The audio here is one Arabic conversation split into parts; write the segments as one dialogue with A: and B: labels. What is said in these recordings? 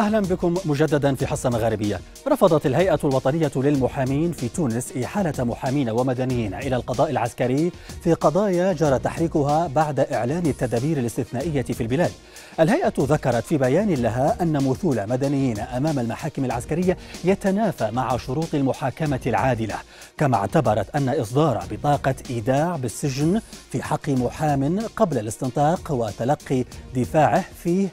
A: أهلا بكم مجددا في حصة مغاربية رفضت الهيئة الوطنية للمحامين في تونس إحالة محامين ومدنيين إلى القضاء العسكري في قضايا جرى تحريكها بعد إعلان التدابير الاستثنائية في البلاد الهيئة ذكرت في بيان لها أن مثول مدنيين أمام المحاكم العسكرية يتنافى مع شروط المحاكمة العادلة كما اعتبرت أن إصدار بطاقة إيداع بالسجن في حق محام قبل الاستنطاق وتلقي دفاعه فيه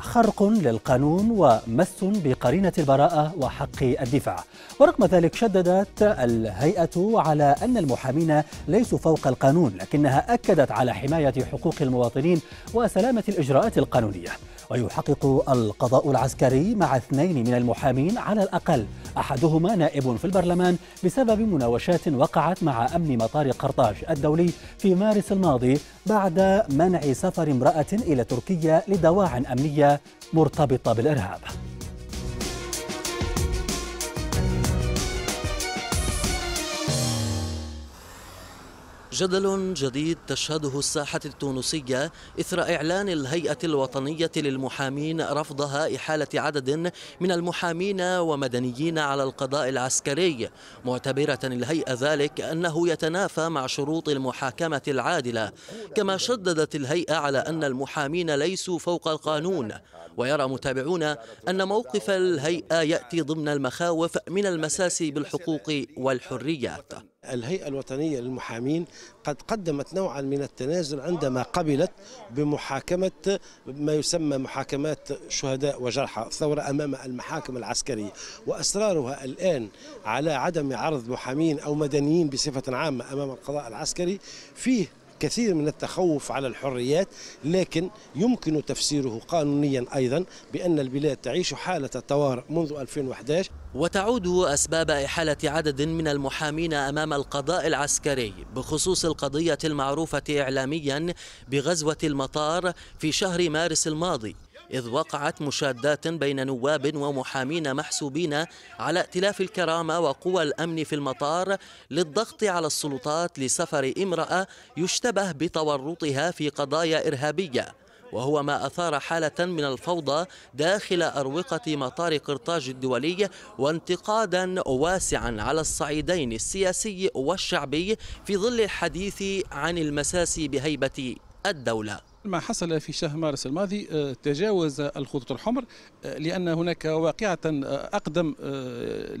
A: خرق للقانون ومس بقرينة البراءة وحق الدفاع ورغم ذلك شددت الهيئة على أن المحامين ليسوا فوق القانون لكنها أكدت على حماية حقوق المواطنين وسلامة الإجراءات القانونية ويحقق القضاء العسكري مع اثنين من المحامين على الأقل أحدهما نائب في البرلمان بسبب مناوشات وقعت مع أمن مطار قرطاج الدولي في مارس الماضي بعد منع سفر امرأة إلى تركيا لدواع أمنية مرتبطة بالإرهاب
B: جدل جديد تشهده الساحة التونسية إثر إعلان الهيئة الوطنية للمحامين رفضها إحالة عدد من المحامين ومدنيين على القضاء العسكري معتبرة الهيئة ذلك أنه يتنافى مع شروط المحاكمة العادلة كما شددت الهيئة على أن المحامين ليسوا فوق القانون ويرى متابعون أن موقف الهيئة يأتي ضمن المخاوف من المساس بالحقوق والحريات
A: الهيئة الوطنية للمحامين قد قدمت نوعا من التنازل عندما قبلت بمحاكمة ما يسمى محاكمات شهداء وجرحى الثورة أمام المحاكم العسكرية وأصرارها الآن على عدم عرض محامين أو مدنيين بصفة عامة أمام القضاء العسكري فيه كثير من التخوف على الحريات لكن يمكن تفسيره قانونيا
B: أيضا بأن البلاد تعيش حالة طوارئ منذ 2011 وتعود أسباب إحالة عدد من المحامين أمام القضاء العسكري بخصوص القضية المعروفة إعلاميا بغزوة المطار في شهر مارس الماضي إذ وقعت مشادات بين نواب ومحامين محسوبين على ائتلاف الكرامة وقوى الأمن في المطار للضغط على السلطات لسفر امرأة يشتبه بتورطها في قضايا إرهابية وهو ما أثار حالة من الفوضى داخل أروقة مطار قرطاج الدولي وانتقادا واسعا على الصعيدين السياسي والشعبي في ظل الحديث عن المساس بهيبة الدولة
A: ما حصل في شهر مارس الماضي آه، تجاوز الخطوط الحمر آه، لان هناك واقعه آه، اقدم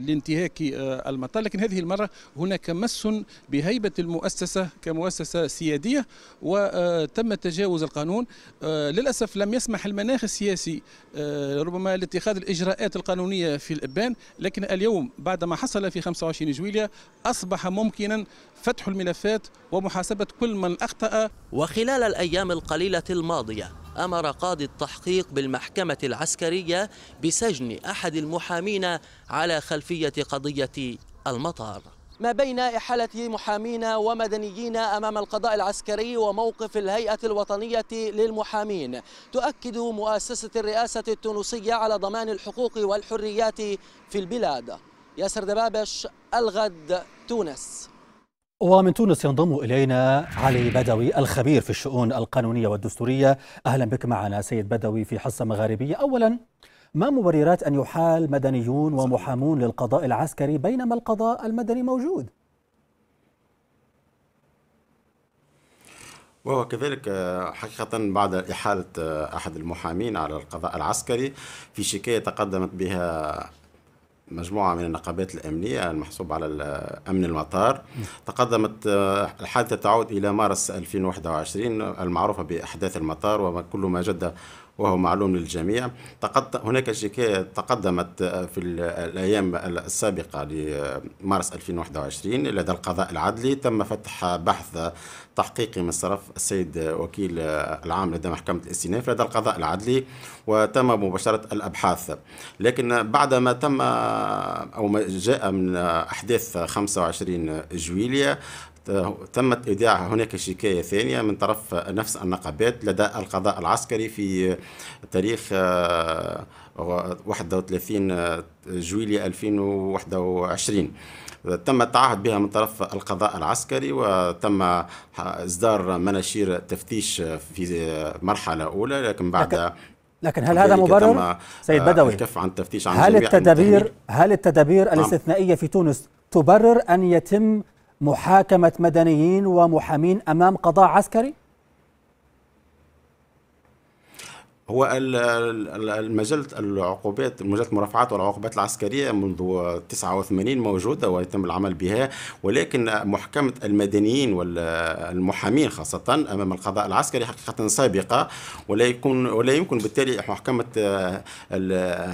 A: لانتهاك المطار لكن هذه المره هناك مس بهيبه المؤسسه كمؤسسه سياديه وتم تجاوز القانون للاسف لم يسمح المناخ السياسي ربما لاتخاذ الاجراءات القانونيه في الابان لكن اليوم بعد ما حصل
B: في 25 جويليا اصبح ممكنا فتح الملفات ومحاسبه كل من اخطا وخلال الايام القليله الليلة الماضية أمر قاضي التحقيق بالمحكمة العسكرية بسجن أحد المحامين على خلفية قضية المطار ما بين إحالة محامين ومدنيين أمام القضاء العسكري وموقف الهيئة الوطنية للمحامين تؤكد مؤسسة الرئاسة التونسية على ضمان الحقوق والحريات في البلاد ياسر دبابش الغد تونس
A: ومن تونس ينضم إلينا علي بدوي الخبير في الشؤون القانونية والدستورية أهلا بك معنا سيد بدوي في حصة مغاربية أولا ما مبررات أن يحال مدنيون ومحامون للقضاء العسكري بينما القضاء المدني موجود؟
C: وهو كذلك آه، حقيقة بعد إحالة آه، أحد المحامين على القضاء العسكري في شكاية تقدمت بها مجموعة من النقابات الأمنية المحسوبة على أمن المطار تقدمت آه، الحادثة تعود إلى مارس 2021 المعروفة بأحداث المطار وكل ما جد وهو معلوم للجميع هناك شكاية تقدمت آه، في الأيام السابقة لمارس 2021 لدى القضاء العدلي تم فتح بحث تحقيقي من طرف السيد وكيل آه، العام لدى محكمة الاستئناف لدى القضاء العدلي وتم مباشرة الأبحاث لكن بعدما تم أو ما جاء من أحداث 25 جويلية تمت إيداع هناك شكاية ثانية من طرف نفس النقابات لدى القضاء العسكري في تاريخ 31 آه، جويلية 2021 تم التعهد بها من طرف القضاء العسكري وتم اصدار مناشير تفتيش في مرحله اولى لكن بعد
A: لكن هل هذا مبرر سيد آه، بدوي الكف
C: عن التفتيش عن هل التدابير
A: هل التدابير نعم. الاستثنائيه في تونس تبرر ان يتم محاكمه مدنيين ومحامين امام قضاء عسكري
C: هو ما زالت العقوبات ما زالت المرافعات والعقوبات العسكريه منذ 89 موجوده ويتم العمل بها ولكن محكمه المدنيين والمحامين خاصه امام القضاء العسكري حقيقه سابقه ولا يكون ولا يمكن بالتالي محكمه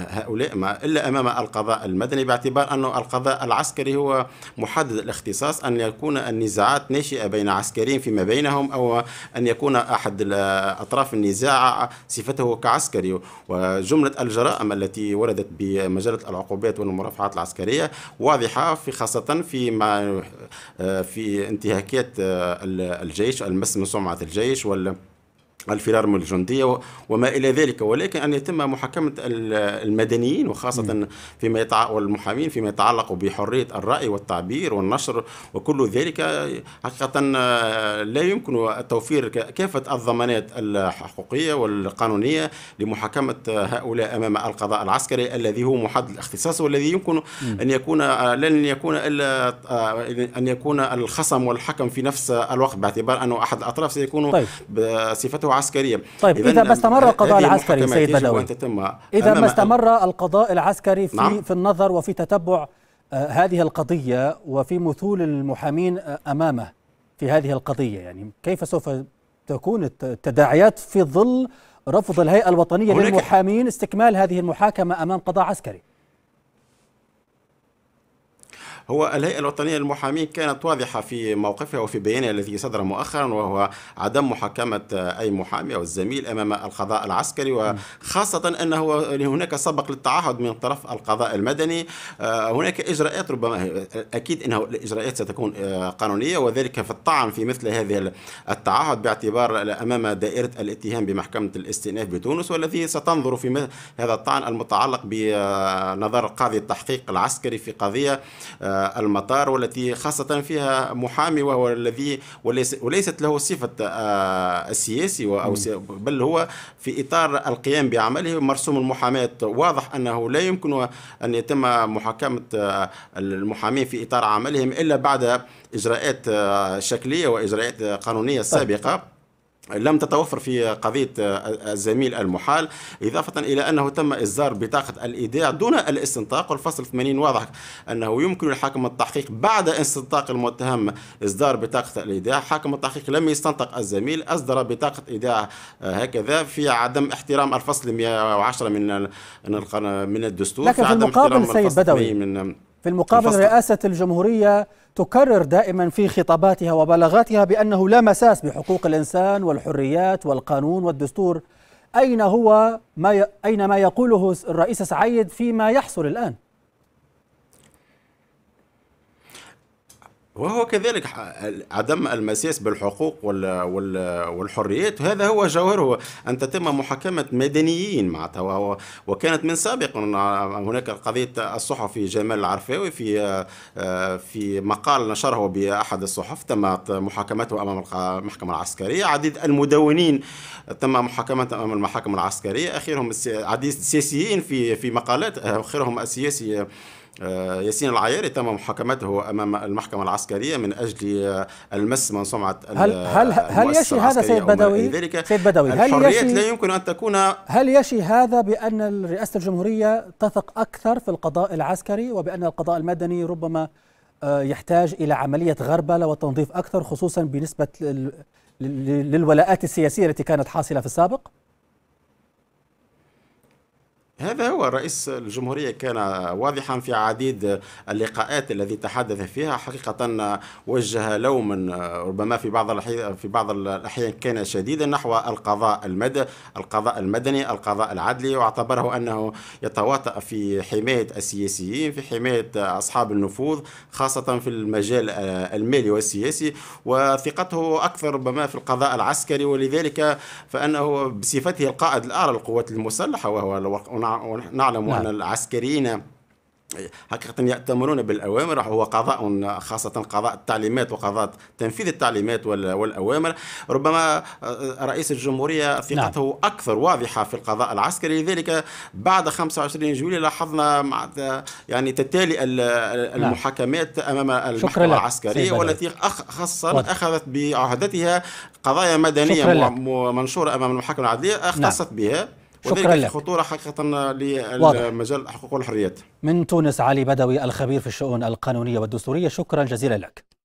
C: هؤلاء ما الا امام القضاء المدني باعتبار انه القضاء العسكري هو محدد الاختصاص ان يكون النزاعات ناشئه بين عسكريين فيما بينهم او ان يكون احد اطراف النزاع صفته كعسكري وجملة الجرائم التي وردت بمجلة العقوبات والمرافعات العسكرية واضحة في خاصة في ما آه، في انتهاكات آه، الجيش المس من سمعة الجيش وال الفرار من الجندية وما إلى ذلك ولكن أن يتم محاكمة المدنيين وخاصة فيما يتعلق والمحامين فيما يتعلق بحرية الرأي والتعبير والنشر وكل ذلك حقيقة لا يمكن توفير كافة الضمانات الحقوقية والقانونية لمحاكمة هؤلاء أمام القضاء العسكري الذي هو محدد الاختصاص والذي يمكن أن يكون لن يكون إلا أن يكون الخصم والحكم في نفس الوقت باعتبار أنه أحد الأطراف سيكون طيب. بصفته عسكريا طيب اذا ما استمر القضاء العسكري سيد بدوي اذا ما
A: استمر القضاء العسكري في نعم؟ في النظر وفي تتبع آه، هذه القضيه وفي مثول المحامين آه، امامه في هذه القضيه يعني كيف سوف تكون التداعيات في ظل رفض الهيئه الوطنيه للمحامين استكمال هذه المحاكمه امام قضاء عسكري
C: هو الهيئة الوطنية للمحامين كانت واضحة في موقفها وفي بيانها الذي صدر مؤخرا وهو عدم محاكمة أي محامي أو الزميل أمام القضاء العسكري وخاصة أنه هناك سبق للتعهد من طرف القضاء المدني آه، هناك إجراءات ربما أكيد أنه الإجراءات ستكون آه، قانونية وذلك في الطعن في مثل هذه التعهد باعتبار أمام دائرة الاتهام بمحكمة الاستئناف بتونس والذي ستنظر في هذا الطعن المتعلق بنظر قاضي التحقيق العسكري في قضية آه، المطار والتي خاصة فيها محامي وهو الذي وليس وليست له صفة آه، السياسي أو بل هو في إطار القيام بعمله مرسوم المحاماة واضح أنه لا يمكن أن يتم محاكمة آه، المحامين في إطار عملهم إلا بعد إجراءات آه، شكلية وإجراءات قانونية طيب. سابقة لم تتوفر في قضية آه، الزميل المحال إضافة إلى أنه تم إصدار بطاقة الإيداع دون الاستنطاق والفصل 80 واضح أنه يمكن لحاكم التحقيق بعد استنطاق المتهم إصدار بطاقة الإيداع حاكم التحقيق لم يستنطق الزميل أصدر بطاقة إيداع آه، هكذا في عدم احترام الفصل 110 من من الدستور لكن في, في المقابل سيد بدوي من
A: في المقابل رئاسة الجمهورية تكرر دائما في خطاباتها وبلاغاتها بأنه لا مساس بحقوق الإنسان والحريات والقانون والدستور أين هو ما ي... أين ما يقوله الرئيس سعيد فيما يحصل الآن؟
C: وهو كذلك عدم المساس بالحقوق والحريات هذا هو جوهره أن تتم محاكمة مدنيين معناتها وكانت من سابق هناك قضية الصحفي جمال العرفاوي في في مقال نشره بأحد الصحف تم محاكمته أمام المحكمة العسكرية عديد المدونين تم محاكمتهم أمام المحاكم العسكرية اخرهم عديد السياسيين في في مقالات اخرهم السياسي آه، ياسين العياري تم محاكمته امام المحكمه العسكريه من اجل آه، المس من سمعه هل هل هل يشي هذا سيد بدوي؟ سيد بدوي هل يشي لا يمكن ان تكون
A: هل يشي هذا بان رئاسه الجمهوريه تثق اكثر في القضاء العسكري وبان القضاء المدني ربما آه، يحتاج الى عمليه غربله وتنظيف اكثر خصوصا بالنسبه للولاءات السياسيه التي كانت حاصله في السابق؟
C: هذا هو رئيس الجمهورية كان واضحا في عديد اللقاءات الذي تحدث فيها حقيقة وجه لوما ربما في بعض في بعض الأحيان كان شديدا نحو القضاء المدى القضاء المدني القضاء العدلي واعتبره أنه يتواطأ في حماية السياسيين في حماية أصحاب النفوذ خاصة في المجال المالي والسياسي وثقته أكثر ربما في القضاء العسكري ولذلك فأنه بصفته القائد الأعلى للقوات المسلحة وهو ونعلم نعم. أن العسكريين حقيقة يأتمرون بالأوامر هو قضاء خاصة قضاء التعليمات وقضاء تنفيذ التعليمات والأوامر ربما رئيس الجمهورية ثقته نعم. أكثر واضحة في القضاء العسكري لذلك بعد 25 جويلية لاحظنا مع يعني تتالي نعم. المحاكمات أمام المحكمة العسكرية والتي خاصة أخذت بعهدتها قضايا مدنية منشورة أمام المحكمة العدلية نعم. اختصت نعم. بها شكرا لك خطورة حقيقة لمجال الحقوق والحريات
A: من تونس علي بدوي الخبير في الشؤون القانونية والدستورية شكرا جزيلا لك